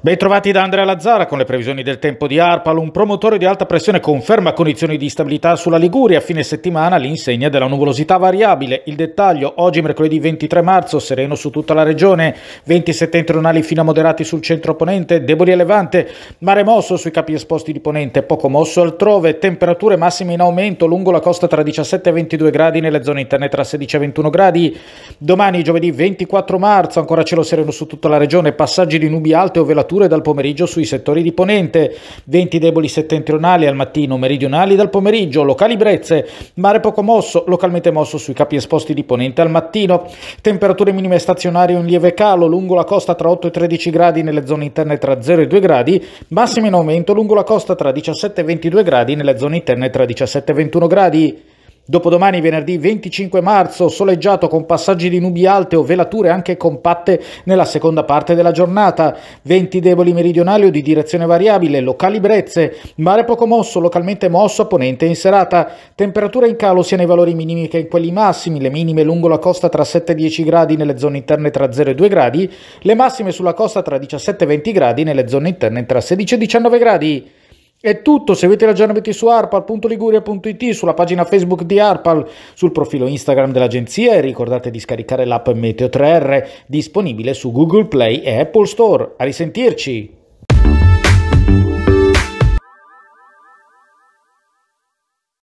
Ben trovati da Andrea Lazzara con le previsioni del tempo di Arpal. Un promotore di alta pressione conferma condizioni di stabilità sulla Liguria. A fine settimana l'insegna della nuvolosità variabile. Il dettaglio oggi mercoledì 23 marzo sereno su tutta la regione. Venti settentrionali fino a moderati sul centro ponente, deboli a levante, mare mosso sui capi esposti di ponente, poco mosso altrove, temperature massime in aumento lungo la costa tra 17 e 22 gradi nelle zone interne tra 16 e 21 gradi. Domani giovedì 24 marzo ancora cielo sereno su tutta la regione, passaggi di nubi alte o veloci velature dal pomeriggio sui settori di ponente, venti deboli settentrionali al mattino, meridionali dal pomeriggio, locali brezze, mare poco mosso, localmente mosso sui capi esposti di ponente al mattino, temperature minime stazionarie in lieve calo lungo la costa tra 8 e 13 gradi nelle zone interne tra 0 e 2 gradi, massimo in aumento lungo la costa tra 17 e 22 gradi nelle zone interne tra 17 e 21 gradi. Dopodomani venerdì 25 marzo soleggiato con passaggi di nubi alte o velature anche compatte nella seconda parte della giornata, venti deboli meridionali o di direzione variabile, locali brezze, mare poco mosso, localmente mosso a ponente in serata, temperatura in calo sia nei valori minimi che in quelli massimi, le minime lungo la costa tra 7 e 10 gradi nelle zone interne tra 0 e 2 gradi, le massime sulla costa tra 17 e 20 gradi nelle zone interne tra 16 e 19 gradi. È tutto, seguite i ragionamenti su arpal.liguria.it, sulla pagina Facebook di Arpal, sul profilo Instagram dell'agenzia e ricordate di scaricare l'app Meteo 3R disponibile su Google Play e Apple Store. A risentirci!